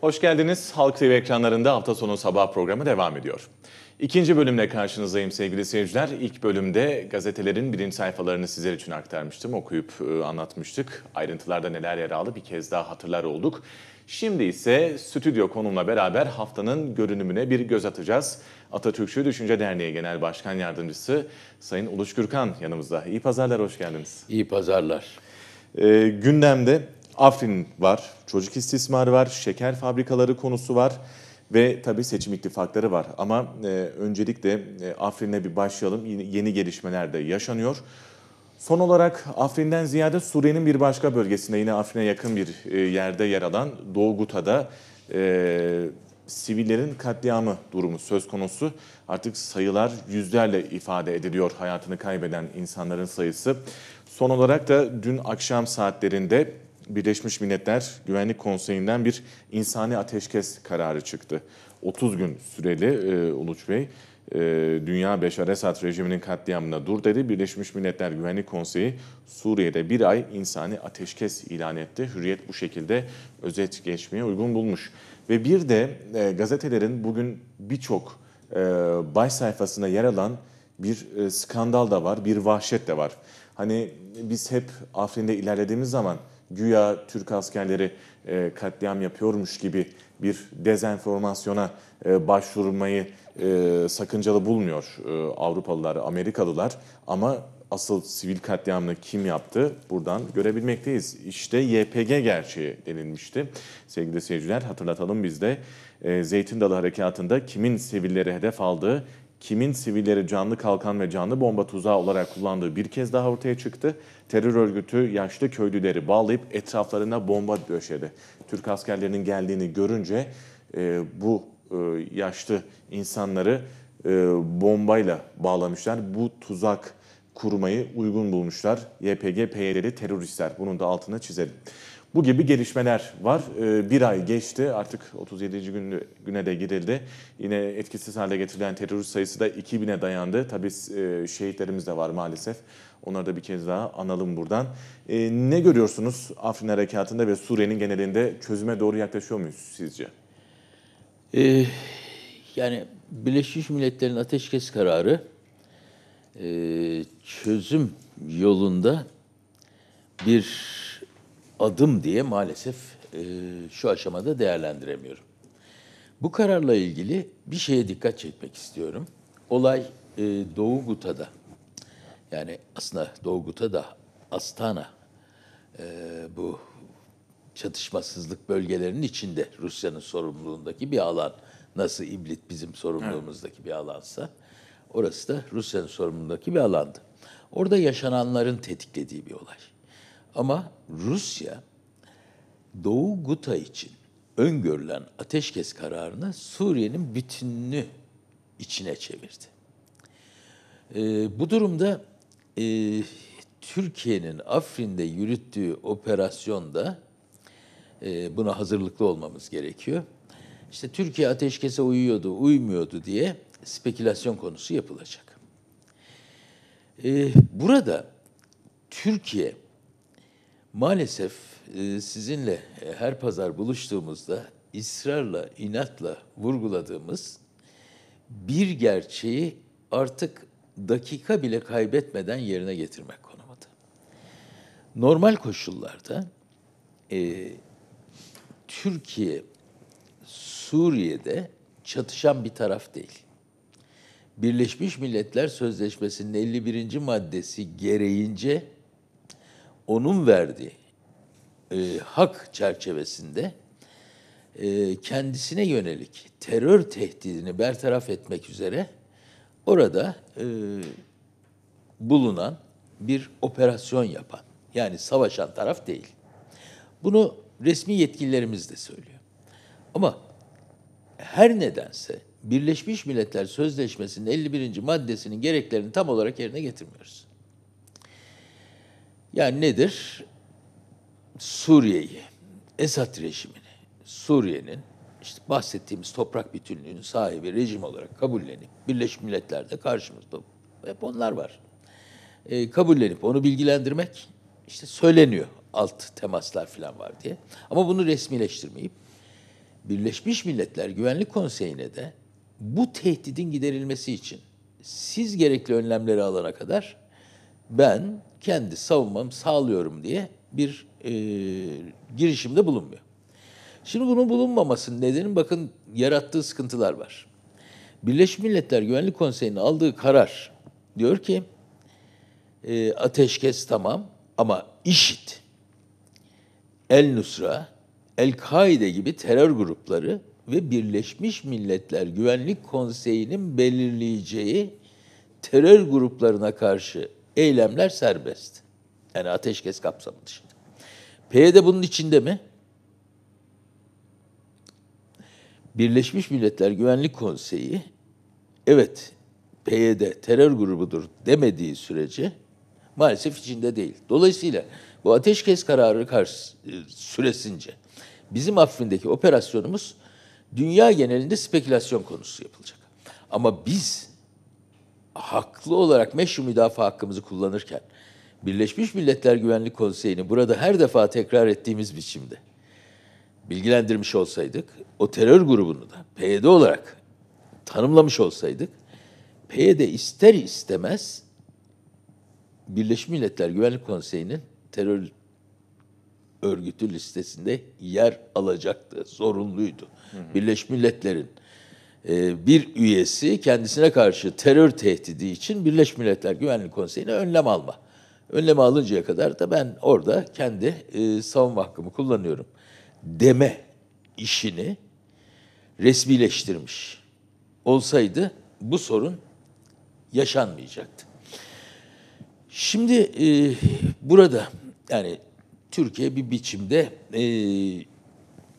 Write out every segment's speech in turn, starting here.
Hoş geldiniz. Halk TV ekranlarında hafta sonu sabah programı devam ediyor. İkinci bölümle karşınızdayım sevgili seyirciler. İlk bölümde gazetelerin birinci sayfalarını sizler için aktarmıştım, okuyup e, anlatmıştık. Ayrıntılarda neler yer aldı bir kez daha hatırlar olduk. Şimdi ise stüdyo konumla beraber haftanın görünümüne bir göz atacağız. Atatürkçü Düşünce Derneği Genel Başkan Yardımcısı Sayın Uluç Gürkan yanımızda. İyi pazarlar, hoş geldiniz. İyi pazarlar. E, gündemde Afrin var, çocuk istismarı var, şeker fabrikaları konusu var ve tabii seçim ittifakları var. Ama e, öncelikle e, Afrin'le bir başlayalım. Yeni, yeni gelişmeler de yaşanıyor. Son olarak Afrin'den ziyade Suriye'nin bir başka bölgesinde yine Afrin'e yakın bir e, yerde yer alan Doğu Guta'da e, sivillerin katliamı durumu söz konusu. Artık sayılar yüzlerle ifade ediliyor hayatını kaybeden insanların sayısı. Son olarak da dün akşam saatlerinde Birleşmiş Milletler Güvenlik Konseyi'nden bir insani ateşkes kararı çıktı. 30 gün süreli e, Uluç Bey. E, Dünya Beşar Esad rejiminin katliamına dur dedi. Birleşmiş Milletler Güvenlik Konseyi Suriye'de bir ay insani ateşkes ilan etti. Hürriyet bu şekilde özet geçmeye uygun bulmuş. Ve bir de e, gazetelerin bugün birçok e, baş sayfasına yer alan bir e, skandal da var, bir vahşet de var. Hani biz hep Afrin'de ilerlediğimiz zaman güya Türk askerleri e, katliam yapıyormuş gibi bir dezenformasyona e, başvurmayı e, sakıncalı bulmuyor e, Avrupalılar, Amerikalılar. Ama asıl sivil katliamını kim yaptı buradan görebilmekteyiz. İşte YPG gerçeği denilmişti. Sevgili seyirciler hatırlatalım biz de e, Zeytin Dalı Harekatı'nda kimin sivillere hedef aldığı kimin sivilleri canlı kalkan ve canlı bomba tuzağı olarak kullandığı bir kez daha ortaya çıktı. Terör örgütü yaşlı köylüleri bağlayıp etraflarına bomba döşedi. Türk askerlerinin geldiğini görünce e, bu e, yaşlı insanları e, bombayla bağlamışlar. Bu tuzak kurmayı uygun bulmuşlar. YPG, PYD'li teröristler. Bunun da altına çizelim. Bu gibi gelişmeler var. Ee, bir ay geçti artık 37. gün, güne de girildi. Yine etkisiz hale getirilen terörist sayısı da 2000'e dayandı. Tabii e, şehitlerimiz de var maalesef. Onları da bir kez daha analım buradan. E, ne görüyorsunuz Afrin Harekatı'nda ve Suriye'nin genelinde çözüme doğru yaklaşıyor muyuz sizce? Ee, yani Birleşmiş Milletler'in ateşkes kararı e, çözüm yolunda bir adım diye maalesef e, şu aşamada değerlendiremiyorum. Bu kararla ilgili bir şeye dikkat çekmek istiyorum. Olay e, Doğu Guta'da. Yani aslında Doğu Guta'da Astana e, bu çatışmasızlık bölgelerinin içinde Rusya'nın sorumluluğundaki bir alan. Nasıl İblit bizim sorumluluğumuzdaki bir alansa orası da Rusya'nın sorumluluğundaki bir alandı. Orada yaşananların tetiklediği bir olay. Ama Rusya Doğu Guta için öngörülen ateşkes kararını Suriye'nin bütününü içine çevirdi. E, bu durumda e, Türkiye'nin Afrin'de yürüttüğü operasyonda e, buna hazırlıklı olmamız gerekiyor. İşte Türkiye ateşkese uyuyordu, uymuyordu diye spekülasyon konusu yapılacak. E, burada Türkiye Maalesef e, sizinle e, her pazar buluştuğumuzda ısrarla, inatla vurguladığımız bir gerçeği artık dakika bile kaybetmeden yerine getirmek konumunda. Normal koşullarda e, Türkiye Suriye'de çatışan bir taraf değil. Birleşmiş Milletler Sözleşmesi'nin 51. maddesi gereğince onun verdiği e, hak çerçevesinde e, kendisine yönelik terör tehdidini bertaraf etmek üzere orada e, bulunan bir operasyon yapan yani savaşan taraf değil. Bunu resmi yetkililerimiz de söylüyor. Ama her nedense Birleşmiş Milletler Sözleşmesi'nin 51. maddesinin gereklerini tam olarak yerine getirmiyoruz. Yani nedir? Suriye'yi, Esad rejimini, Suriye'nin işte bahsettiğimiz toprak bütünlüğünün sahibi rejim olarak kabullenip Birleşmiş Milletler'de karşımızda hep onlar var. E, kabullenip onu bilgilendirmek işte söyleniyor alt temaslar falan var diye. Ama bunu resmileştirmeyip Birleşmiş Milletler Güvenlik Konseyi'ne de bu tehdidin giderilmesi için siz gerekli önlemleri alana kadar ben kendi savunmamı sağlıyorum diye bir e, girişimde bulunmuyor. Şimdi bunun bulunmamasının nedeni bakın yarattığı sıkıntılar var. Birleşmiş Milletler Güvenlik Konseyi'nin aldığı karar diyor ki e, ateşkes tamam ama işit, El Nusra, El-Kaide gibi terör grupları ve Birleşmiş Milletler Güvenlik Konseyi'nin belirleyeceği terör gruplarına karşı eylemler serbest. Yani ateşkes kapsamı dışında. PYD bunun içinde mi? Birleşmiş Milletler Güvenlik Konseyi evet PYD terör grubudur demediği sürece maalesef içinde değil. Dolayısıyla bu ateşkes kararı karşı, e, süresince bizim affindeki operasyonumuz dünya genelinde spekülasyon konusu yapılacak. Ama biz haklı olarak meşru müdafaa hakkımızı kullanırken Birleşmiş Milletler Güvenlik Konseyi'ni burada her defa tekrar ettiğimiz biçimde bilgilendirmiş olsaydık, o terör grubunu da PYD olarak tanımlamış olsaydık, PYD ister istemez Birleşmiş Milletler Güvenlik Konseyi'nin terör örgütü listesinde yer alacaktı. Zorunluydu. Hı hı. Birleşmiş Milletler'in ee, bir üyesi kendisine karşı terör tehdidi için Birleşmiş Milletler Güvenlik Konseyi'ne önlem alma. Önlemi alıncaya kadar da ben orada kendi e, savunma hakkımı kullanıyorum deme işini resmileştirmiş olsaydı bu sorun yaşanmayacaktı. Şimdi e, burada yani Türkiye bir biçimde e,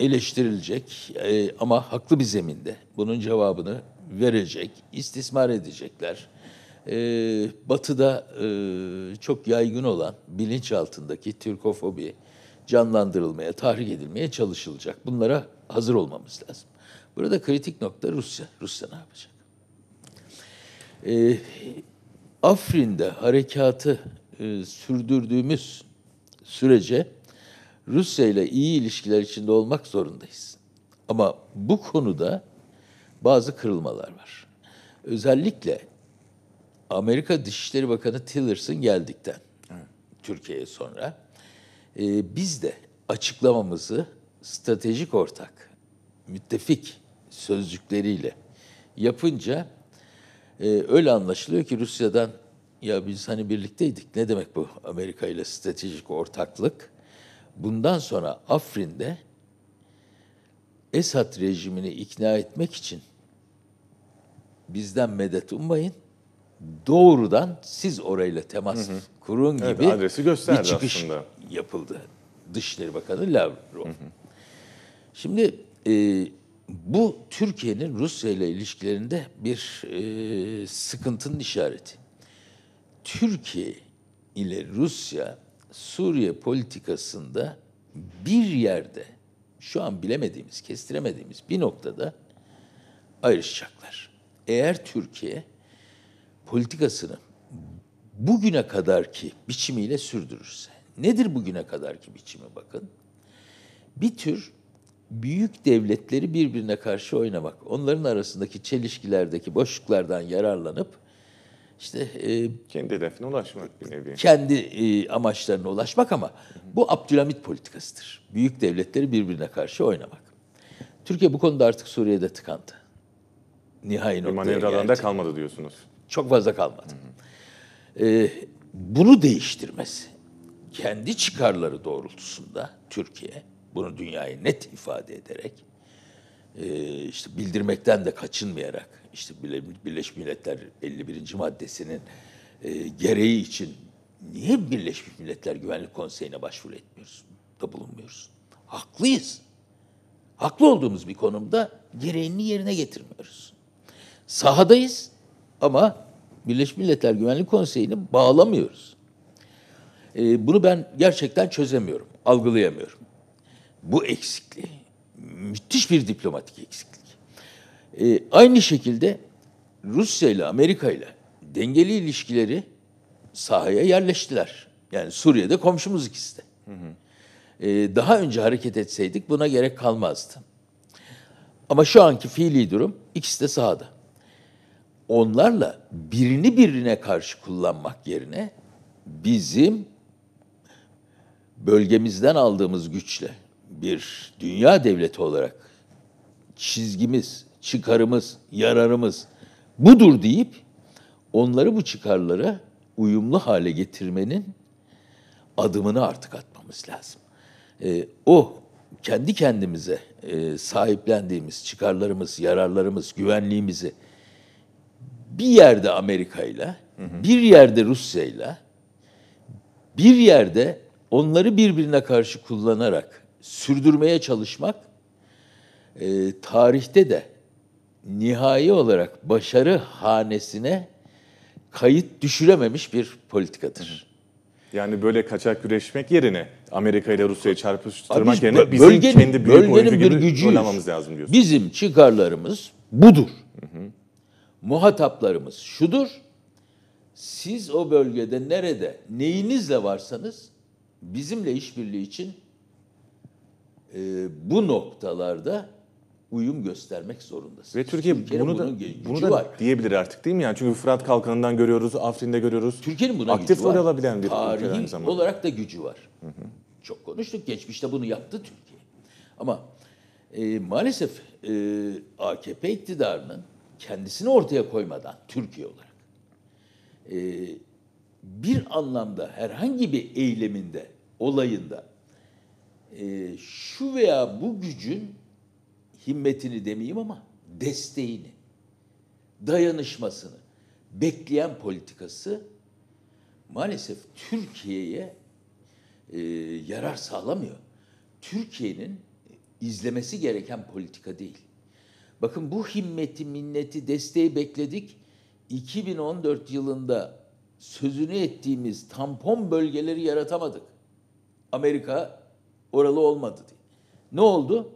eleştirilecek e, ama haklı bir zeminde bunun cevabını verecek, istismar edecekler. E, batı'da e, çok yaygın olan bilinç altındaki Türkofobi canlandırılmaya, tahrik edilmeye çalışılacak. Bunlara hazır olmamız lazım. Burada kritik nokta Rusya. Rusya ne yapacak? E, Afrin'de harekatı e, sürdürdüğümüz sürece Rusya ile iyi ilişkiler içinde olmak zorundayız. Ama bu konuda bazı kırılmalar var. Özellikle Amerika Dışişleri Bakanı Tillerson geldikten Türkiye'ye sonra e, biz de açıklamamızı stratejik ortak, müttefik sözcükleriyle yapınca e, öyle anlaşılıyor ki Rusya'dan ya biz hani birlikteydik ne demek bu Amerika ile stratejik ortaklık? bundan sonra Afrin'de Esad rejimini ikna etmek için bizden medet ummayın. Doğrudan siz orayla temas hı hı. kurun gibi evet, adresi bir çıkış aslında. yapıldı. Dışişleri Bakanı Lavrov. Hı hı. Şimdi e, bu Türkiye'nin Rusya ile ilişkilerinde bir e, sıkıntının işareti. Türkiye ile Rusya Suriye politikasında bir yerde şu an bilemediğimiz, kestiremediğimiz bir noktada ayrışacaklar. Eğer Türkiye politikasını bugüne kadar ki biçimiyle sürdürürse. Nedir bugüne kadar ki biçimi bakın? Bir tür büyük devletleri birbirine karşı oynamak, onların arasındaki çelişkilerdeki boşluklardan yararlanıp işte e, kendi hedefine ulaşmak bir nevi. Kendi e, amaçlarına ulaşmak ama bu Abdülhamit politikasıdır. Büyük devletleri birbirine karşı oynamak. Türkiye bu konuda artık Suriye'de tıkandı. Nihai noktaya Manevradan da kalmadı diyorsunuz. Çok fazla kalmadı. E, bunu değiştirmesi kendi çıkarları doğrultusunda Türkiye bunu dünyaya net ifade ederek ee, işte bildirmekten de kaçınmayarak işte Birleşmiş Milletler 51. maddesinin e, gereği için niye Birleşmiş Milletler Güvenlik Konseyi'ne başvuru etmiyoruz da bulunmuyoruz? Haklıyız. Haklı olduğumuz bir konumda gereğini yerine getirmiyoruz. Sahadayız ama Birleşmiş Milletler Güvenlik Konseyi'ni bağlamıyoruz. E, bunu ben gerçekten çözemiyorum, algılayamıyorum. Bu eksikliği müthiş bir diplomatik eksiklik. E, aynı şekilde Rusya ile Amerika ile dengeli ilişkileri sahaya yerleştiler. Yani Suriye'de komşumuz ikisi de. Hı hı. E, daha önce hareket etseydik buna gerek kalmazdı. Ama şu anki fiili durum ikisi de sahada. Onlarla birini birine karşı kullanmak yerine bizim bölgemizden aldığımız güçle bir dünya devleti olarak çizgimiz, çıkarımız, yararımız budur deyip onları bu çıkarlara uyumlu hale getirmenin adımını artık atmamız lazım. E, o kendi kendimize e, sahiplendiğimiz çıkarlarımız, yararlarımız, güvenliğimizi bir yerde Amerika ile bir yerde Rusya ile bir yerde onları birbirine karşı kullanarak sürdürmeye çalışmak e, tarihte de nihai olarak başarı hanesine kayıt düşürememiş bir politikadır. Yani böyle kaçak güreşmek yerine Amerika ile Rusya'yı çarpıştırmak biz, yerine bizim bölgenin, kendi büyük bir gücü oynamamız lazım diyorsun. Bizim çıkarlarımız budur. Hı hı. Muhataplarımız şudur. Siz o bölgede nerede neyinizle varsanız bizimle işbirliği için e, bu noktalarda uyum göstermek zorundasın. Ve Türkiye Türkiye'nin bunu da, bunu da var. diyebilir artık değil mi? Yani çünkü Fırat Kalkanı'ndan görüyoruz, Afrin'de görüyoruz. Türkiye'nin buna Aktif gücü var. Aktif rol alabilen bir Tarihi ülke olarak da gücü var. Hı hı. Çok konuştuk. Geçmişte bunu yaptı Türkiye. Ama e, maalesef e, AKP iktidarının kendisini ortaya koymadan Türkiye olarak e, bir anlamda herhangi bir eyleminde, olayında e, şu veya bu gücün himmetini demeyeyim ama desteğini, dayanışmasını bekleyen politikası maalesef Türkiye'ye e, yarar sağlamıyor. Türkiye'nin izlemesi gereken politika değil. Bakın bu himmeti, minneti, desteği bekledik. 2014 yılında sözünü ettiğimiz tampon bölgeleri yaratamadık. Amerika Oralı olmadı diye. Ne oldu?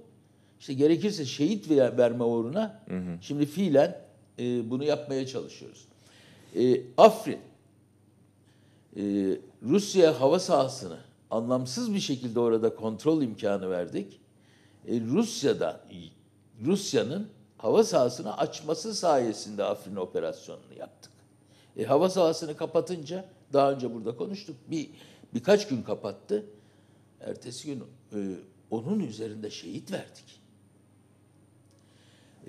İşte gerekirse şehit verme uğruna hı hı. şimdi fiilen e, bunu yapmaya çalışıyoruz. E, Afrin e, Rusya hava sahasını anlamsız bir şekilde orada kontrol imkanı verdik. E, Rusya'da Rusya'nın hava sahasını açması sayesinde Afrin operasyonunu yaptık. E, hava sahasını kapatınca daha önce burada konuştuk. Bir birkaç gün kapattı. Ertesi gün e, onun üzerinde şehit verdik.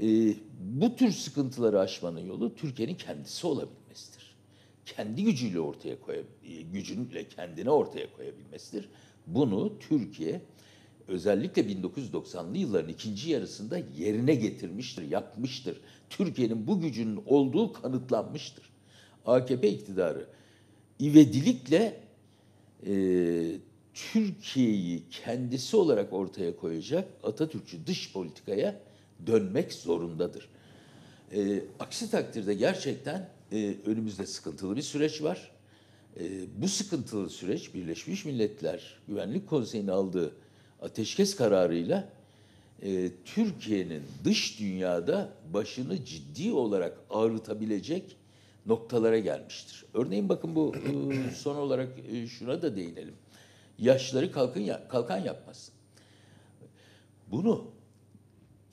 E, bu tür sıkıntıları aşmanın yolu Türkiye'nin kendisi olabilmesidir. Kendi gücüyle ortaya koyab e, gücünle kendini ortaya koyabilmesidir. Bunu Türkiye özellikle 1990'lı yılların ikinci yarısında yerine getirmiştir, yapmıştır. Türkiye'nin bu gücünün olduğu kanıtlanmıştır. AKP iktidarı ivedilikle e, Türkiye'yi kendisi olarak ortaya koyacak Atatürkçü dış politikaya dönmek zorundadır. E, aksi takdirde gerçekten e, önümüzde sıkıntılı bir süreç var. E, bu sıkıntılı süreç Birleşmiş Milletler Güvenlik Konseyi'nin aldığı ateşkes kararıyla e, Türkiye'nin dış dünyada başını ciddi olarak ağrıtabilecek noktalara gelmiştir. Örneğin bakın bu e, son olarak e, şuna da değinelim yaşları kalkın kalkan yapmaz. Bunu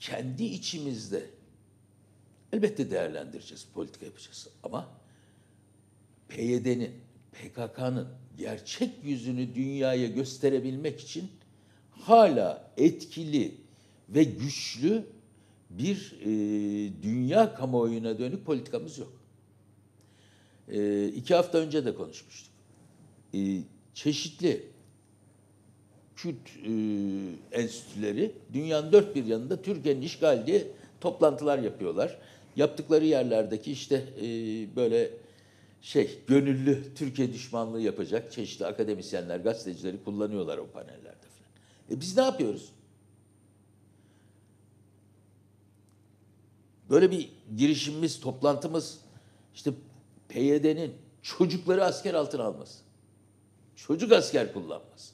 kendi içimizde elbette değerlendireceğiz, politika yapacağız ama PYD'nin, PKK'nın gerçek yüzünü dünyaya gösterebilmek için hala etkili ve güçlü bir e, dünya kamuoyuna dönük politikamız yok. E, iki hafta önce de konuşmuştuk. E, çeşitli Kürt e, enstitüleri dünyanın dört bir yanında Türkiye'nin işgal diye toplantılar yapıyorlar. Yaptıkları yerlerdeki işte e, böyle şey gönüllü Türkiye düşmanlığı yapacak çeşitli akademisyenler, gazetecileri kullanıyorlar o panellerde falan. E biz ne yapıyoruz? Böyle bir girişimimiz, toplantımız işte PYD'nin çocukları asker altına alması. Çocuk asker kullanması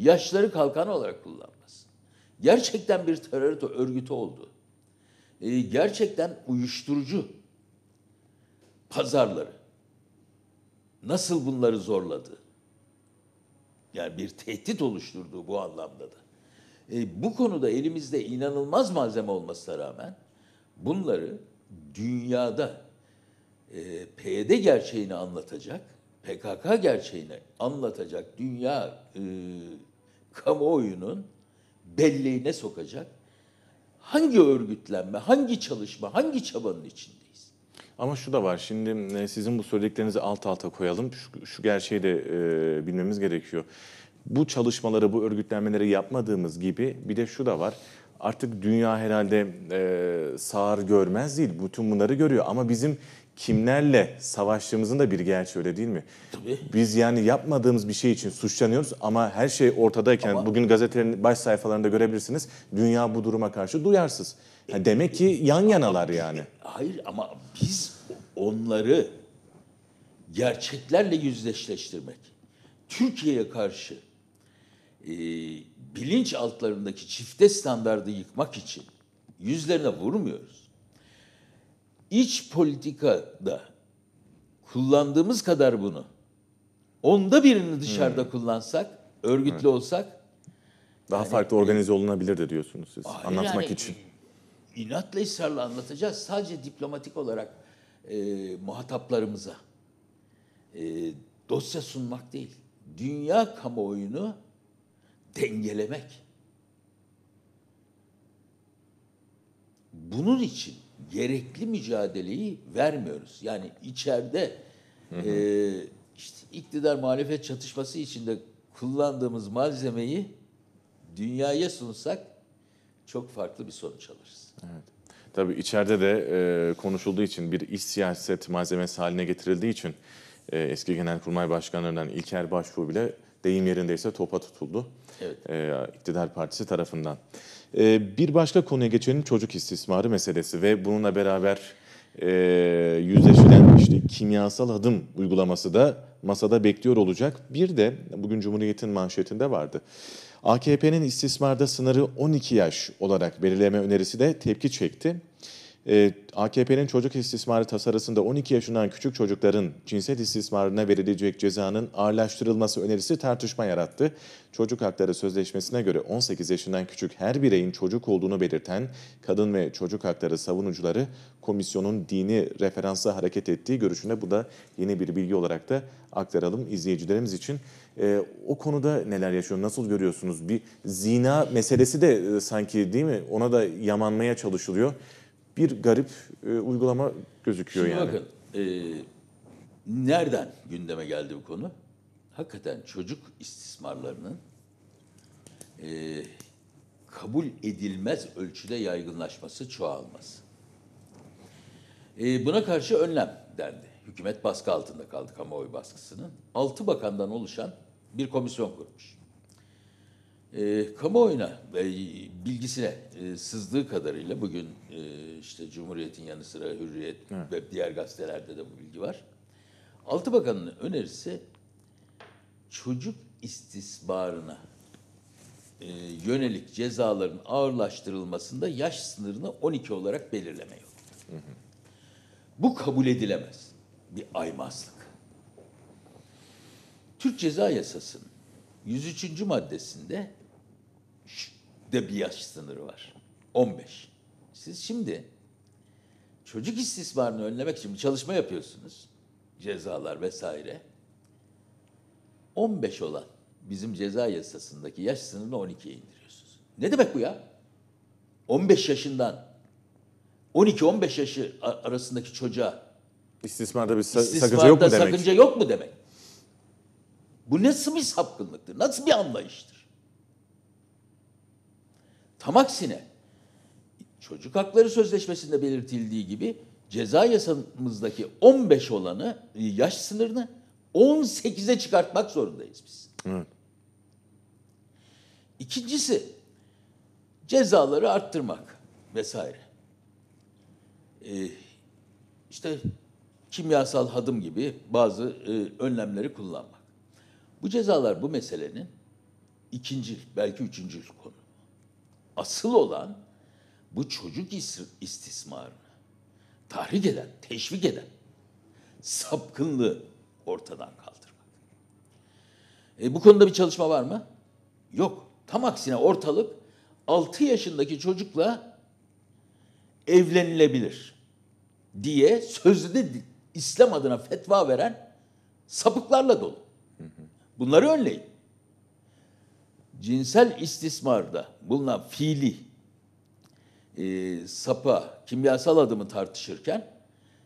yaşları kalkan olarak kullanması. Gerçekten bir terör örgütü oldu. E, gerçekten uyuşturucu pazarları nasıl bunları zorladı? Yani bir tehdit oluşturduğu bu anlamda da. E, bu konuda elimizde inanılmaz malzeme olmasına rağmen bunları dünyada e, PYD gerçeğini anlatacak, PKK gerçeğini anlatacak dünya e, kamuoyunun belleğine sokacak hangi örgütlenme, hangi çalışma, hangi çabanın içindeyiz? Ama şu da var, şimdi e, sizin bu söylediklerinizi alt alta koyalım. Şu, şu gerçeği de e, bilmemiz gerekiyor. Bu çalışmaları, bu örgütlenmeleri yapmadığımız gibi bir de şu da var artık dünya herhalde e, sağır görmez değil. Bütün bunları görüyor ama bizim kimlerle savaştığımızın da bir gerçeği öyle değil mi? Tabii. Biz yani yapmadığımız bir şey için suçlanıyoruz ama her şey ortadayken ama... bugün gazetelerin baş sayfalarında görebilirsiniz. Dünya bu duruma karşı duyarsız. Yani demek ki yan yanalar yani. Hayır ama biz onları gerçeklerle yüzleşleştirmek. Türkiye'ye karşı e, bilinç altlarındaki çifte standardı yıkmak için yüzlerine vurmuyoruz iç politikada kullandığımız kadar bunu onda birini dışarıda hmm. kullansak, örgütlü evet. olsak daha yani, farklı organize olunabilir de diyorsunuz siz hayır, anlatmak yani, için. İnatla ısrarla anlatacağız. Sadece diplomatik olarak e, muhataplarımıza e, dosya sunmak değil. Dünya kamuoyunu dengelemek. Bunun için gerekli mücadeleyi vermiyoruz. Yani içeride E, işte iktidar muhalefet çatışması içinde kullandığımız malzemeyi dünyaya sunsak çok farklı bir sonuç alırız. Evet. Tabii içeride de e, konuşulduğu için bir iç siyaset malzemesi haline getirildiği için e, eski genelkurmay başkanlarından İlker Başbuğ bile deyim yerindeyse topa tutuldu. Evet. E, iktidar partisi tarafından. Ee, bir başka konuya geçelim çocuk istismarı meselesi ve bununla beraber e, yüzleşilen işte kimyasal adım uygulaması da masada bekliyor olacak. Bir de bugün Cumhuriyet'in manşetinde vardı. AKP'nin istismarda sınırı 12 yaş olarak belirleme önerisi de tepki çekti. E, ee, AKP'nin çocuk istismarı tasarısında 12 yaşından küçük çocukların cinsel istismarına verilecek cezanın ağırlaştırılması önerisi tartışma yarattı. Çocuk Hakları Sözleşmesi'ne göre 18 yaşından küçük her bireyin çocuk olduğunu belirten kadın ve çocuk hakları savunucuları komisyonun dini referansı hareket ettiği görüşünde bu da yeni bir bilgi olarak da aktaralım izleyicilerimiz için. E, o konuda neler yaşıyor, nasıl görüyorsunuz? Bir zina meselesi de e, sanki değil mi? Ona da yamanmaya çalışılıyor bir garip e, uygulama gözüküyor Şimdi yani. Bakın e, nereden gündeme geldi bu konu? Hakikaten çocuk istismarlarının e, kabul edilmez ölçüde yaygınlaşması, çoğalması. E, buna karşı önlem dendi. Hükümet baskı altında kaldı kamuoyu baskısının. Altı bakandan oluşan bir komisyon kurmuş. Ee, e, kamuoyuna ve bilgisine e, sızdığı kadarıyla bugün e, işte Cumhuriyet'in yanı sıra Hürriyet evet. ve diğer gazetelerde de bu bilgi var. Altı Bakan'ın önerisi çocuk istismarına e, yönelik cezaların ağırlaştırılmasında yaş sınırını 12 olarak belirleme yok. Bu kabul edilemez. Bir aymazlık. Türk Ceza Yasası'nın 103. maddesinde de bir yaş sınırı var. 15. Siz şimdi çocuk istismarını önlemek için bir çalışma yapıyorsunuz. Cezalar vesaire. 15 olan bizim ceza yasasındaki yaş sınırını 12'ye indiriyorsunuz. Ne demek bu ya? 15 yaşından 12-15 yaşı arasındaki çocuğa istismarda bir sa- istismarda sakınca yok mu demek? sakınca yok mu demek? Bu nasıl bir sapkınlıktır? Nasıl bir anlayıştır? Tam aksine çocuk hakları sözleşmesinde belirtildiği gibi ceza yasamızdaki 15 olanı e, yaş sınırını 18'e çıkartmak zorundayız biz. İkincisi cezaları arttırmak vesaire. Ee, işte kimyasal hadım gibi bazı e, önlemleri kullanmak. Bu cezalar bu meselenin ikinci, belki üçüncü konu asıl olan bu çocuk istismarını tahrik eden, teşvik eden sapkınlığı ortadan kaldırmak. E, bu konuda bir çalışma var mı? Yok. Tam aksine ortalık 6 yaşındaki çocukla evlenilebilir diye sözde İslam adına fetva veren sapıklarla dolu. Bunları önleyin cinsel istismarda bulunan fiili e, sapa, kimyasal adımı tartışırken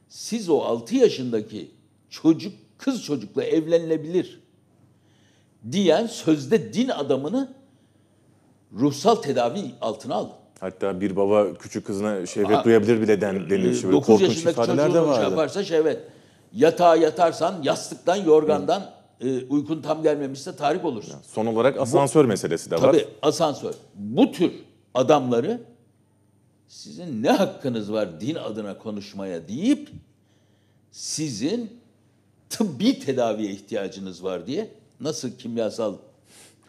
siz o 6 yaşındaki çocuk, kız çocukla evlenilebilir diyen sözde din adamını ruhsal tedavi altına alın. Hatta bir baba küçük kızına şehvet Aa, duyabilir bile den, e, denilir. Şimdi 9 yaşındaki çocuğun şey yaparsa şehvet. Yatağa yatarsan yastıktan, yorgandan e, uykun tam gelmemişse tarih olursun. Yani son olarak asansör bu, meselesi de var. Tabii asansör. Bu tür adamları sizin ne hakkınız var din adına konuşmaya deyip sizin tıbbi tedaviye ihtiyacınız var diye nasıl kimyasal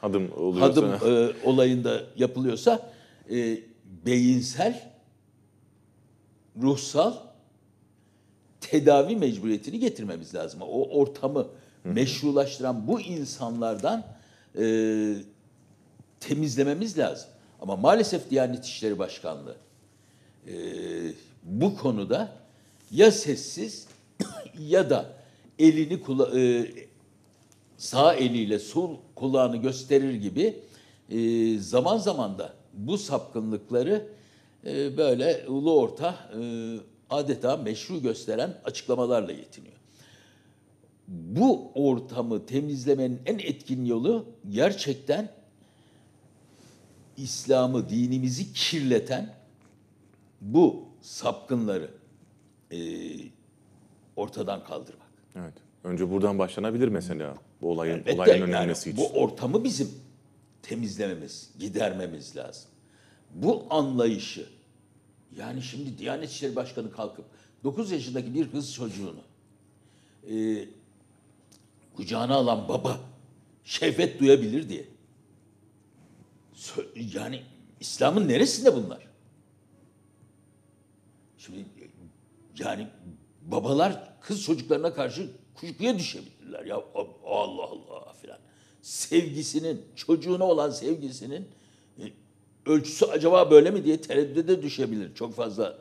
adım oluyorsa. adım e, olayında yapılıyorsa e, beyinsel ruhsal tedavi mecburiyetini getirmemiz lazım. O ortamı meşrulaştıran bu insanlardan e, temizlememiz lazım. Ama maalesef Diyanet İşleri Başkanlığı e, bu konuda ya sessiz ya da elini kula e, sağ eliyle sol kulağını gösterir gibi e, zaman zaman da bu sapkınlıkları e, böyle ulu orta e, adeta meşru gösteren açıklamalarla yetiniyor bu ortamı temizlemenin en etkin yolu gerçekten İslam'ı, dinimizi kirleten bu sapkınları e, ortadan kaldırmak. Evet. Önce buradan başlanabilir mesela bu olayın, Elbette, olayın önlenmesi yani, için. Bu ortamı bizim temizlememiz, gidermemiz lazım. Bu anlayışı yani şimdi Diyanet İşleri Başkanı kalkıp 9 yaşındaki bir kız çocuğunu e, kucağına alan baba şehvet duyabilir diye. Yani İslam'ın neresinde bunlar? Şimdi yani babalar kız çocuklarına karşı kuşkuya düşebilirler. Ya Allah Allah filan. Sevgisinin, çocuğuna olan sevgisinin e, ölçüsü acaba böyle mi diye tereddüde düşebilir. Çok fazla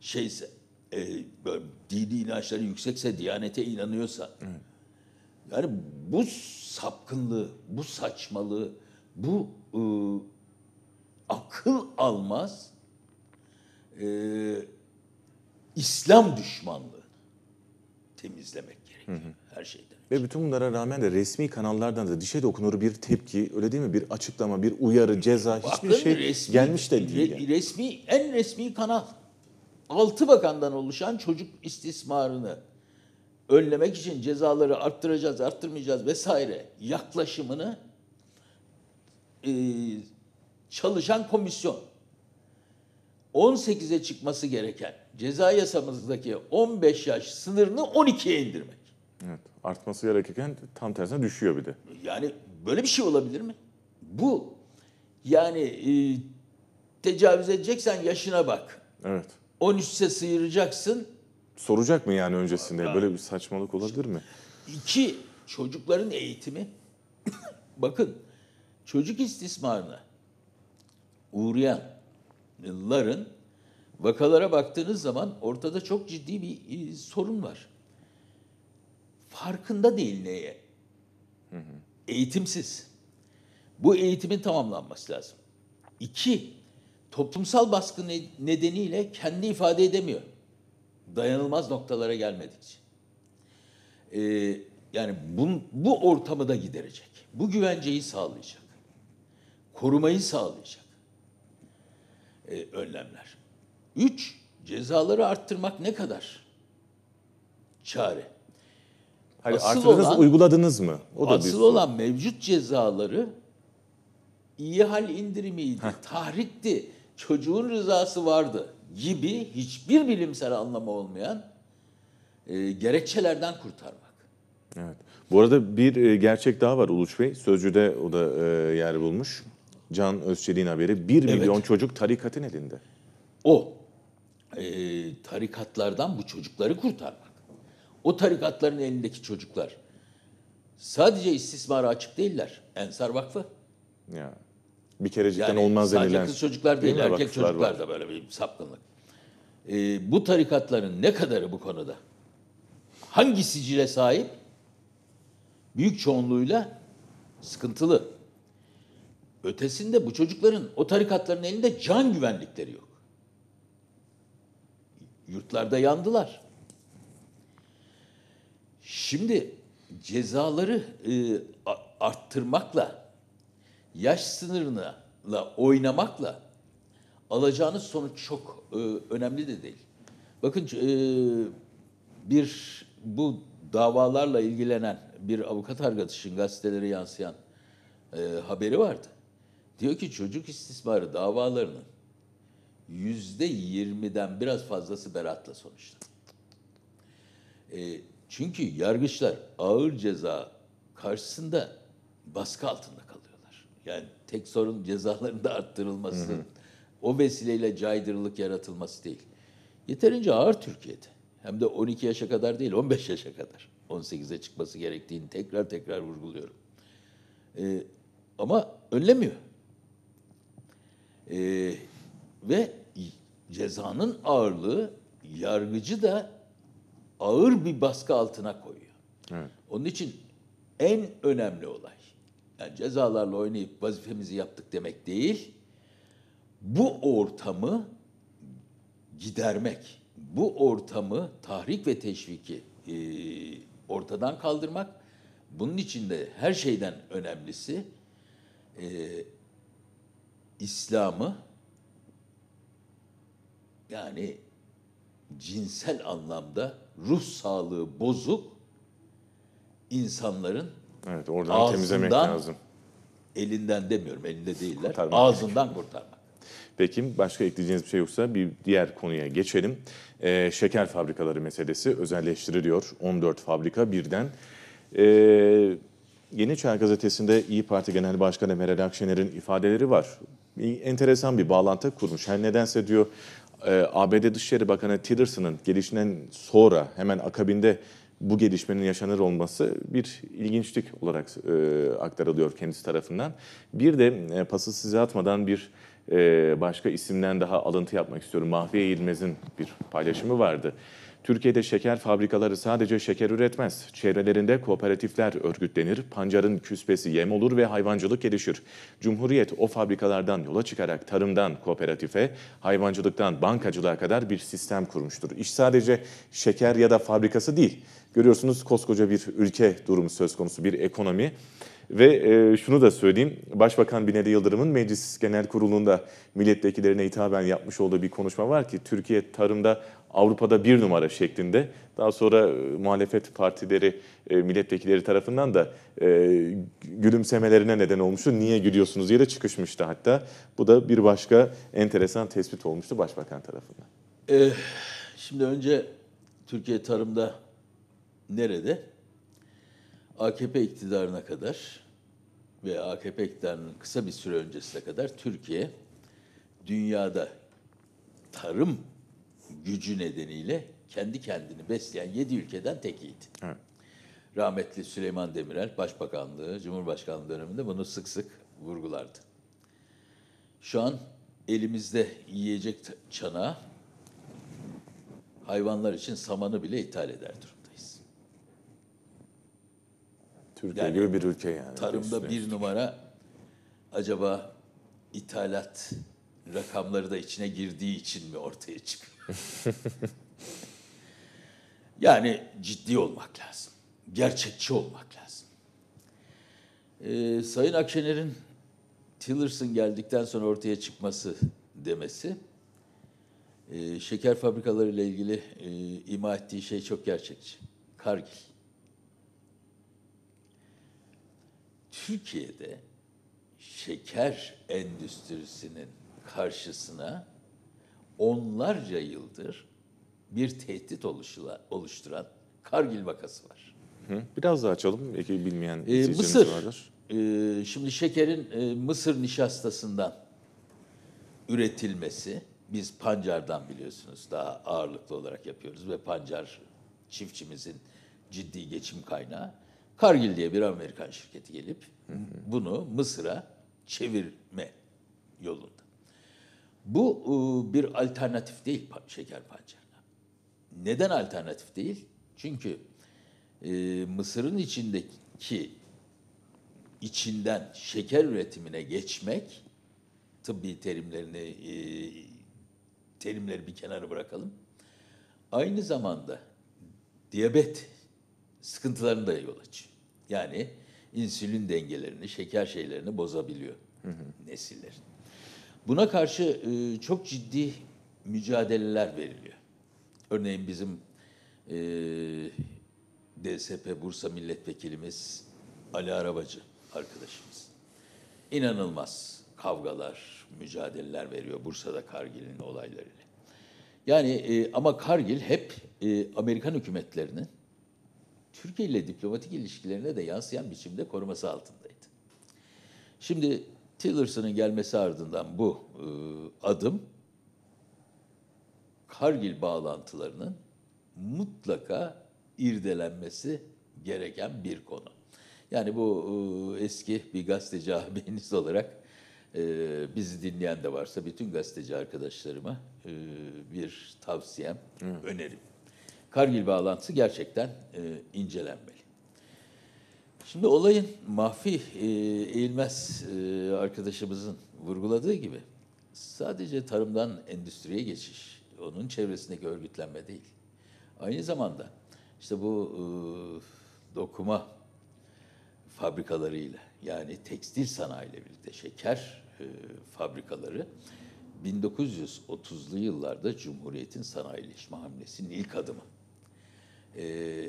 şeyse, e, böyle dini inançları yüksekse, diyanete inanıyorsa. Evet. Yani bu sapkınlığı, bu saçmalığı, bu e, akıl almaz e, İslam düşmanlığı temizlemek gerekiyor hı hı. her şeyden. Ve bütün bunlara rağmen de resmi kanallardan da dişe dokunur bir tepki, öyle değil mi? Bir açıklama, bir uyarı, ceza hiçbir Bakın, şey resmi, gelmiş de değil. Yani. Resmi en resmi kanal altı bakandan oluşan çocuk istismarını önlemek için cezaları arttıracağız, arttırmayacağız vesaire yaklaşımını e, çalışan komisyon 18'e çıkması gereken ceza yasamızdaki 15 yaş sınırını 12'ye indirmek. Evet, artması gerekirken tam tersine düşüyor bir de. Yani böyle bir şey olabilir mi? Bu yani e, tecavüz edeceksen yaşına bak. Evet. 13'se sıyıracaksın soracak mı yani öncesinde? Böyle bir saçmalık olabilir mi? İki, çocukların eğitimi. Bakın, çocuk istismarına uğrayanların vakalara baktığınız zaman ortada çok ciddi bir e, sorun var. Farkında değil neye? Eğitimsiz. Bu eğitimin tamamlanması lazım. İki, toplumsal baskı nedeniyle kendi ifade edemiyor dayanılmaz noktalara gelmedikçe. Ee, e, yani bu, bu ortamı da giderecek. Bu güvenceyi sağlayacak. Korumayı sağlayacak e, önlemler. Üç, cezaları arttırmak ne kadar çare? Hayır, asıl olan, uyguladınız mı? O da asıl bir olan mevcut cezaları iyi hal indirimiydi, Heh. tahrikti, çocuğun rızası vardı gibi hiçbir bilimsel anlamı olmayan e, gerekçelerden kurtarmak. Evet. Bu arada bir e, gerçek daha var Uluç Bey. Sözcü'de o da e, yer bulmuş. Can Özçelik'in haberi 1 evet. milyon çocuk tarikatın elinde. O e, tarikatlardan bu çocukları kurtarmak. O tarikatların elindeki çocuklar sadece istismara açık değiller. Ensar Vakfı. Ya. Bir kerecikten yani olmaz denilen. Sadece kız çocuklar değil, değil erkek çocuklar var. da böyle bir sapkınlık. Ee, bu tarikatların ne kadarı bu konuda? Hangi sicile sahip? Büyük çoğunluğuyla sıkıntılı. Ötesinde bu çocukların o tarikatların elinde can güvenlikleri yok. Yurtlarda yandılar. Şimdi cezaları e, arttırmakla yaş sınırıyla oynamakla alacağınız sonuç çok e, önemli de değil. Bakın e, bir bu davalarla ilgilenen bir avukat arkadaşın gazetelere yansıyan e, haberi vardı. Diyor ki çocuk istismarı davalarının yüzde yirmiden biraz fazlası beratla sonuçlandı. E, çünkü yargıçlar ağır ceza karşısında baskı altında yani tek sorun cezaların da arttırılması, hı hı. o vesileyle caydırılık yaratılması değil. Yeterince ağır Türkiye'de. Hem de 12 yaşa kadar değil, 15 yaşa kadar. 18'e çıkması gerektiğini tekrar tekrar vurguluyorum. Ee, ama önlemiyor. Ee, ve cezanın ağırlığı yargıcı da ağır bir baskı altına koyuyor. Evet. Onun için en önemli olay yani cezalarla oynayıp vazifemizi yaptık demek değil. Bu ortamı gidermek, bu ortamı tahrik ve teşviki e, ortadan kaldırmak, bunun içinde her şeyden önemlisi e, İslam'ı yani cinsel anlamda ruh sağlığı bozuk insanların Evet oradan ağzından, temizlemek lazım. Elinden demiyorum elinde değiller. Kurtarmak ağzından gerek. kurtarmak. Peki başka ekleyeceğiniz bir şey yoksa bir diğer konuya geçelim. Ee, şeker fabrikaları meselesi özelleştiriliyor. 14 fabrika birden. Ee, Yeni Çağ Gazetesi'nde İyi Parti Genel Başkanı Meral Akşener'in ifadeleri var. Enteresan bir bağlantı kurmuş. Her nedense diyor e, ABD Dışişleri Bakanı Tillerson'ın gelişinden sonra hemen akabinde bu gelişmenin yaşanır olması bir ilginçlik olarak e, aktarılıyor kendisi tarafından. Bir de e, pası size atmadan bir e, başka isimden daha alıntı yapmak istiyorum. Mahfiye İlmez'in bir paylaşımı vardı. Türkiye'de şeker fabrikaları sadece şeker üretmez. Çevrelerinde kooperatifler örgütlenir, pancarın küspesi yem olur ve hayvancılık gelişir. Cumhuriyet o fabrikalardan yola çıkarak tarımdan kooperatife, hayvancılıktan bankacılığa kadar bir sistem kurmuştur. İş sadece şeker ya da fabrikası değil Görüyorsunuz koskoca bir ülke durumu söz konusu, bir ekonomi. Ve e, şunu da söyleyeyim, Başbakan Binali Yıldırım'ın Meclis Genel Kurulu'nda milletvekillerine hitaben yapmış olduğu bir konuşma var ki Türkiye tarımda Avrupa'da bir numara şeklinde. Daha sonra e, muhalefet partileri, e, milletvekilleri tarafından da e, gülümsemelerine neden olmuştu. Niye gülüyorsunuz diye de çıkışmıştı hatta. Bu da bir başka enteresan tespit olmuştu Başbakan tarafından. Ee, şimdi önce Türkiye tarımda Nerede? AKP iktidarına kadar ve AKP iktidarının kısa bir süre öncesine kadar Türkiye dünyada tarım gücü nedeniyle kendi kendini besleyen yedi ülkeden tekiydi. Evet. Rahmetli Süleyman Demirel Başbakanlığı, Cumhurbaşkanlığı döneminde bunu sık sık vurgulardı. Şu an elimizde yiyecek çanağı hayvanlar için samanı bile ithal eder Türkiye yani, gibi bir ülke yani. Tarımda bir numara acaba ithalat rakamları da içine girdiği için mi ortaya çıkıyor? yani ciddi olmak lazım. Gerçekçi olmak lazım. Ee, Sayın Akşener'in Tillerson geldikten sonra ortaya çıkması demesi e, şeker fabrikalarıyla ilgili e, ima ettiği şey çok gerçekçi. Kargil. Türkiye'de şeker endüstrisinin karşısına onlarca yıldır bir tehdit oluşula, oluşturan Kargil vakası var. Hı, biraz daha açalım belki bilmeyen ee, Mısır, vardır. E, şimdi şekerin e, Mısır nişastasından üretilmesi, biz pancardan biliyorsunuz daha ağırlıklı olarak yapıyoruz ve pancar çiftçimizin ciddi geçim kaynağı. Cargill diye bir Amerikan şirketi gelip bunu Mısır'a çevirme yolunda. Bu e, bir alternatif değil şeker pancarına. Neden alternatif değil? Çünkü e, Mısır'ın içindeki içinden şeker üretimine geçmek tıbbi terimlerini e, terimleri bir kenara bırakalım. Aynı zamanda diyabet sıkıntılarını da yol açıyor. Yani insülin dengelerini, şeker şeylerini bozabiliyor nesiller. Buna karşı e, çok ciddi mücadeleler veriliyor. Örneğin bizim e, DSP Bursa Milletvekilimiz Ali Arabacı arkadaşımız. İnanılmaz kavgalar, mücadeleler veriyor Bursa'da Kargil'in olaylarıyla. Yani e, ama Kargil hep e, Amerikan hükümetlerinin Türkiye ile diplomatik ilişkilerine de yansıyan biçimde koruması altındaydı. Şimdi Tillerson'ın gelmesi ardından bu e, adım Kargil bağlantılarının mutlaka irdelenmesi gereken bir konu. Yani bu e, eski bir gazeteci abiniz olarak e, bizi dinleyen de varsa bütün gazeteci arkadaşlarıma e, bir tavsiyem, Hı. önerim. Kargil bağlantısı gerçekten e, incelenmeli. Şimdi olayın mahfi e, eğilmez e, arkadaşımızın vurguladığı gibi sadece tarımdan endüstriye geçiş, onun çevresindeki örgütlenme değil. Aynı zamanda işte bu e, dokuma fabrikalarıyla yani tekstil sanayiyle birlikte şeker e, fabrikaları 1930'lu yıllarda Cumhuriyet'in sanayileşme hamlesinin ilk adımı e,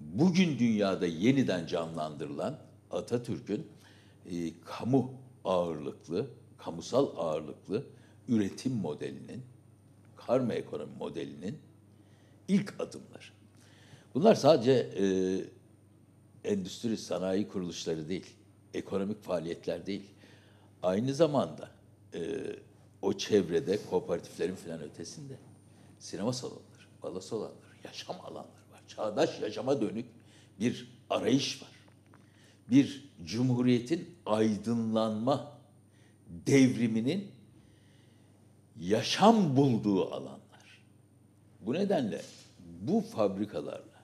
bugün dünyada yeniden canlandırılan Atatürk'ün e, kamu ağırlıklı, kamusal ağırlıklı üretim modelinin, karma ekonomi modelinin ilk adımları. Bunlar sadece e, endüstri sanayi kuruluşları değil, ekonomik faaliyetler değil. Aynı zamanda e, o çevrede kooperatiflerin filan ötesinde sinema salonları, balas olanları, yaşam alanları çağdaş yaşama dönük bir arayış var. Bir cumhuriyetin aydınlanma devriminin yaşam bulduğu alanlar. Bu nedenle bu fabrikalarla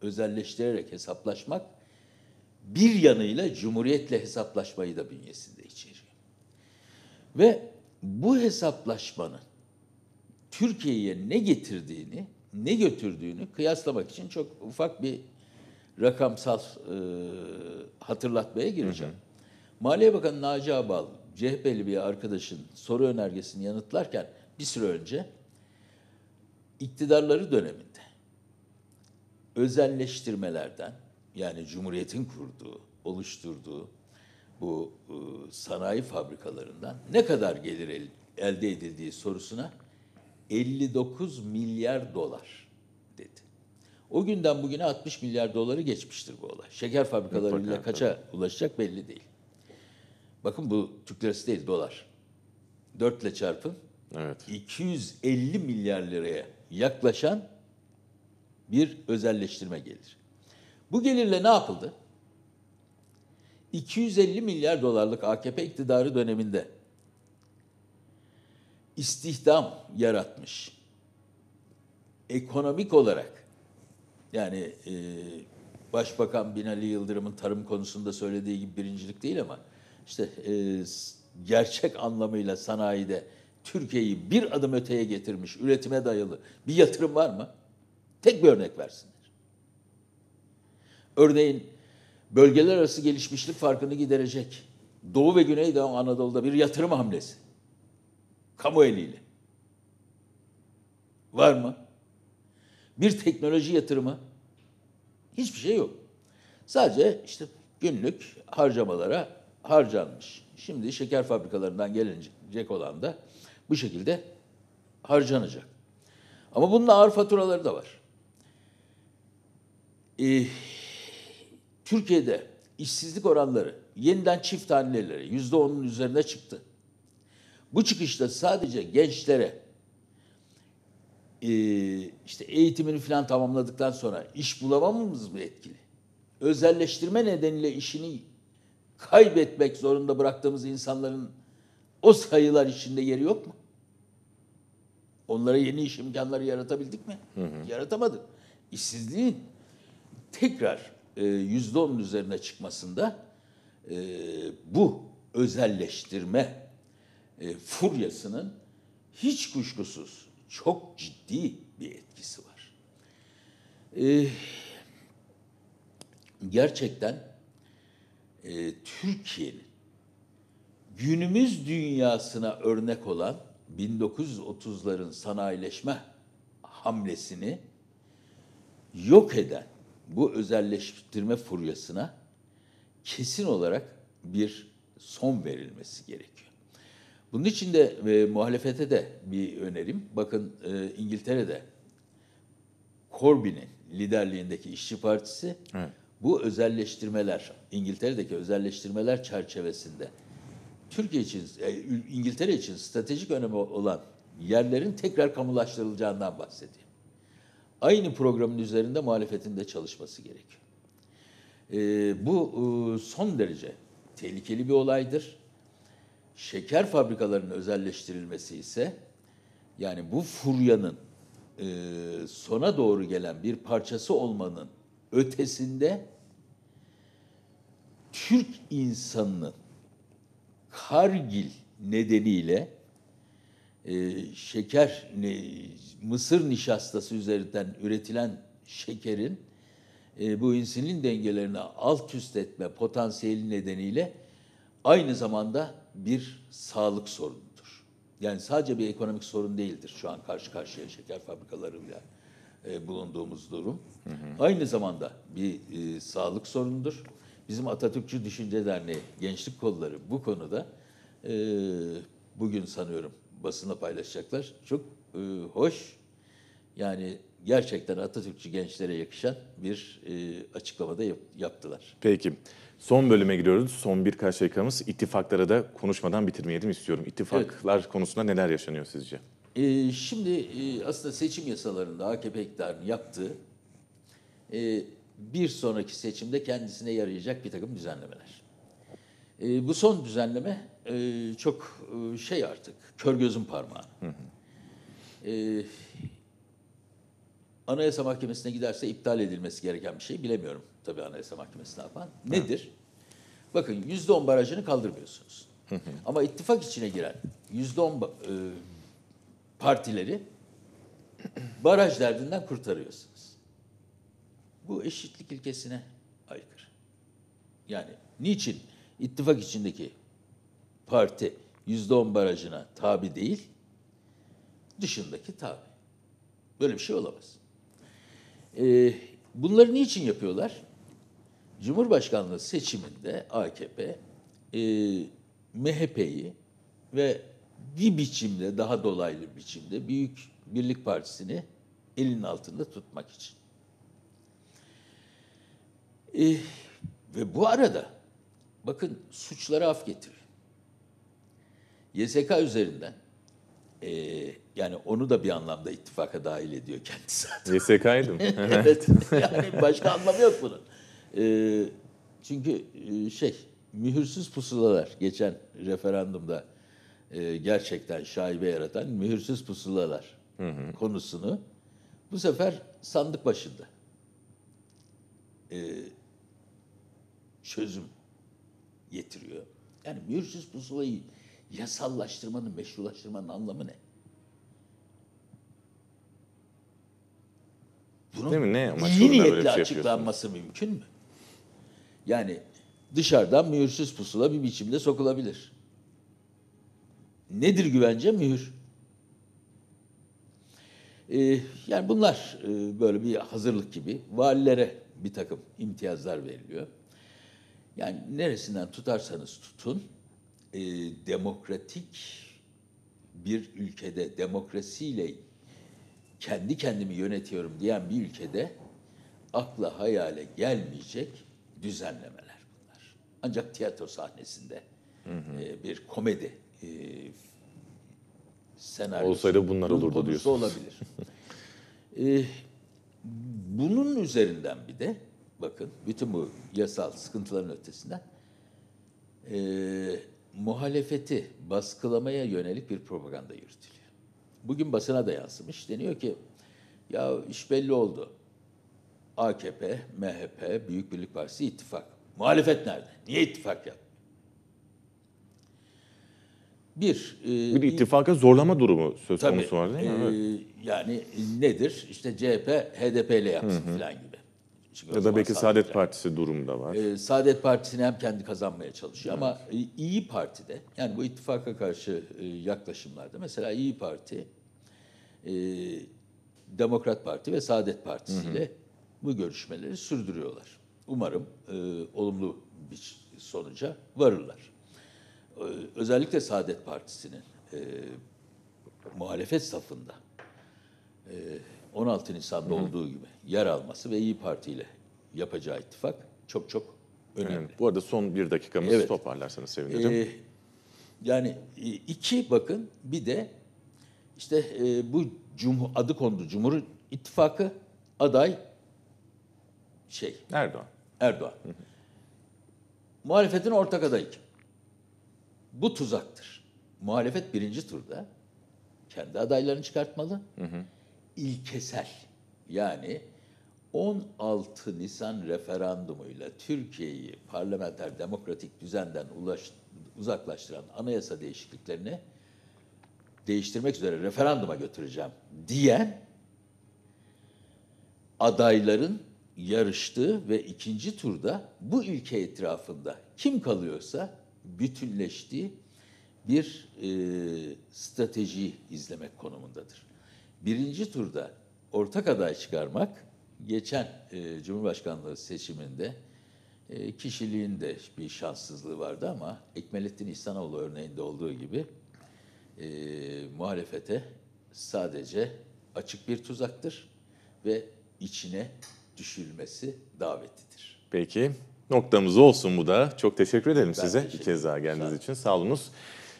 özelleştirerek hesaplaşmak bir yanıyla cumhuriyetle hesaplaşmayı da bünyesinde içeriyor. Ve bu hesaplaşmanın Türkiye'ye ne getirdiğini ne götürdüğünü kıyaslamak için çok ufak bir rakamsal e, hatırlatmaya gireceğim. Hı hı. Maliye Bakanı Naci Abal, CHP'li bir arkadaşın soru önergesini yanıtlarken bir süre önce iktidarları döneminde özelleştirmelerden yani Cumhuriyet'in kurduğu, oluşturduğu bu e, sanayi fabrikalarından ne kadar gelir el, elde edildiği sorusuna 59 milyar dolar dedi. O günden bugüne 60 milyar doları geçmiştir bu olay. Şeker fabrikalarıyla kaça ulaşacak belli değil. Bakın bu Türk lirası değil dolar. 4 ile çarpın. Evet. 250 milyar liraya yaklaşan bir özelleştirme gelir. Bu gelirle ne yapıldı? 250 milyar dolarlık AKP iktidarı döneminde istihdam yaratmış. Ekonomik olarak yani e, Başbakan Binali Yıldırım'ın tarım konusunda söylediği gibi birincilik değil ama işte e, gerçek anlamıyla sanayide Türkiye'yi bir adım öteye getirmiş, üretime dayalı bir yatırım var mı? Tek bir örnek versinler. Örneğin bölgeler arası gelişmişlik farkını giderecek Doğu ve Güneydoğu Anadolu'da bir yatırım hamlesi. Kamu eliyle. Var mı? Bir teknoloji yatırımı? Hiçbir şey yok. Sadece işte günlük harcamalara harcanmış. Şimdi şeker fabrikalarından gelecek olan da bu şekilde harcanacak. Ama bunun ağır faturaları da var. Ee, Türkiye'de işsizlik oranları yeniden çift hanelere yüzde onun üzerine çıktı. Bu çıkışta sadece gençlere e, işte eğitimini falan tamamladıktan sonra iş bulamamamız mı etkili? Özelleştirme nedeniyle işini kaybetmek zorunda bıraktığımız insanların o sayılar içinde yeri yok mu? Onlara yeni iş imkanları yaratabildik mi? Hı hı. Yaratamadık. İşsizliğin tekrar e, yüzde onun üzerine çıkmasında e, bu özelleştirme e, furyasının hiç kuşkusuz çok ciddi bir etkisi var. E, gerçekten e, Türkiye'nin günümüz dünyasına örnek olan 1930'ların sanayileşme hamlesini yok eden bu özelleştirme furyasına kesin olarak bir son verilmesi gerekiyor. Bunun için de e, muhalefete de bir önerim. Bakın e, İngiltere'de Corbyn'in liderliğindeki işçi partisi evet. bu özelleştirmeler, İngiltere'deki özelleştirmeler çerçevesinde Türkiye için, e, İngiltere için stratejik önemi olan yerlerin tekrar kamulaştırılacağından bahsediyor. Aynı programın üzerinde muhalefetin de çalışması gerekiyor. E, bu e, son derece tehlikeli bir olaydır Şeker fabrikalarının özelleştirilmesi ise yani bu furyanın e, sona doğru gelen bir parçası olmanın ötesinde Türk insanının Kargil nedeniyle e, şeker, ne, mısır nişastası üzerinden üretilen şekerin e, bu insülin dengelerini alt üst etme potansiyeli nedeniyle aynı zamanda bir sağlık sorunudur. Yani sadece bir ekonomik sorun değildir şu an karşı karşıya şeker fabrikalarıyla e, bulunduğumuz durum. Hı hı. Aynı zamanda bir e, sağlık sorunudur. Bizim Atatürkçü Düşünce Derneği gençlik kolları bu konuda e, bugün sanıyorum basına paylaşacaklar. Çok e, hoş yani gerçekten Atatürkçü gençlere yakışan bir e, açıklamada yap, yaptılar. Peki. Son bölüme giriyoruz. Son birkaç dakikamız. İttifaklara da konuşmadan bitirmeyelim istiyorum. İttifaklar evet. konusunda neler yaşanıyor sizce? Ee, şimdi e, aslında seçim yasalarında AKP iktidarının yaptığı e, bir sonraki seçimde kendisine yarayacak bir takım düzenlemeler. E, bu son düzenleme e, çok e, şey artık, kör gözün parmağı. Hı hı. E, Anayasa Mahkemesi'ne giderse iptal edilmesi gereken bir şey bilemiyorum. Tabii Anayasa Mahkemesi'ne yapan. Nedir? Bakın yüzde on barajını kaldırmıyorsunuz. Ama ittifak içine giren yüzde on e, partileri baraj derdinden kurtarıyorsunuz. Bu eşitlik ilkesine aykırı. Yani niçin ittifak içindeki parti yüzde on barajına tabi değil, dışındaki tabi. Böyle bir şey olamaz. Ee, bunları niçin yapıyorlar? Cumhurbaşkanlığı seçiminde AKP e, MHP'yi ve bir biçimde daha dolaylı bir biçimde Büyük Birlik Partisi'ni elin altında tutmak için. E, ve bu arada bakın suçlara af getir. YSK üzerinden e, yani onu da bir anlamda ittifaka dahil ediyor kendisi. YSK'ydı mı? evet. Yani başka anlamı yok bunun. E, çünkü e, şey mühürsüz pusulalar geçen referandumda e, gerçekten şaibe yaratan mühürsüz pusulalar hı hı. konusunu bu sefer sandık başında e, çözüm getiriyor. Yani mühürsüz pusulayı yasallaştırmanın, meşrulaştırmanın anlamı ne? Bunun Değil mi? Ne? iyi şey niyetle şey açıklanması mümkün mü? Yani dışarıdan mühürsüz pusula bir biçimde sokulabilir. Nedir güvence? Mühür. Ee, yani bunlar e, böyle bir hazırlık gibi. Valilere bir takım imtiyazlar veriliyor. Yani neresinden tutarsanız tutun, e, demokratik bir ülkede, demokrasiyle kendi kendimi yönetiyorum diyen bir ülkede akla hayale gelmeyecek düzenlemeler bunlar. Ancak tiyatro sahnesinde hı hı. E, bir komedi e, senaryosu. Olsaydı bunlar olurdu diyorsunuz. olabilir. e, bunun üzerinden bir de bakın bütün bu yasal sıkıntıların ötesinden e, muhalefeti baskılamaya yönelik bir propaganda yürütülüyor. Bugün basına da yansımış. Deniyor ki ya iş belli oldu. AKP, MHP, Büyük Birlik Partisi ittifak. Muhalefet nerede? Niye ittifak yaptı? Bir, e, bir ittifaka zorlama durumu söz tabii, konusu var değil mi? E, yani nedir? İşte CHP HDP ile yapsın hı hı. falan gibi. Çünkü ya da belki Saadet, Saadet Partisi durumda var. E, Saadet Partisi'ni hem kendi kazanmaya çalışıyor evet. ama e, İyi Parti'de yani bu ittifaka karşı e, yaklaşımlarda mesela İyi Parti e, Demokrat Parti ve Saadet Partisi ile bu görüşmeleri sürdürüyorlar. Umarım e, olumlu bir sonuca varırlar. E, özellikle Saadet Partisi'nin e, muhalefet safında e, 16 Nisan'da Hı-hı. olduğu gibi yer alması ve İyi Parti ile yapacağı ittifak çok çok önemli. önemli. Bu arada son bir dakikamızı evet. toparlarsanız sevinirim. Ee, yani e, iki bakın bir de işte e, bu cum adı kondu Cumhur İttifakı aday şey. Erdoğan. Erdoğan. Hı hı. Muhalefetin ortak adayı kim? Bu tuzaktır. Muhalefet birinci turda kendi adaylarını çıkartmalı. Hı hı. İlkesel yani 16 Nisan referandumuyla Türkiye'yi parlamenter demokratik düzenden ulaş, uzaklaştıran anayasa değişikliklerini değiştirmek üzere referanduma götüreceğim diyen adayların yarıştı ve ikinci turda bu ilke etrafında kim kalıyorsa bütünleştiği bir e, strateji izlemek konumundadır. Birinci turda ortak aday çıkarmak geçen e, Cumhurbaşkanlığı seçiminde e, kişiliğin de bir şanssızlığı vardı ama Ekmelettin İhsanoğlu örneğinde olduğu gibi e, muhalefete sadece açık bir tuzaktır ve içine düşülmesi davetidir. Peki. Noktamız olsun bu da. Çok teşekkür ederim ben size teşekkür bir kez daha geldiğiniz için. Sağolunuz.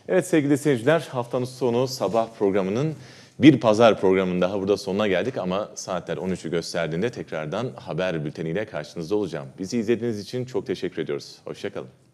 Evet sevgili seyirciler haftanın sonu sabah programının bir pazar programının daha burada sonuna geldik ama saatler 13'ü gösterdiğinde tekrardan haber bülteniyle karşınızda olacağım. Bizi izlediğiniz için çok teşekkür ediyoruz. Hoşçakalın.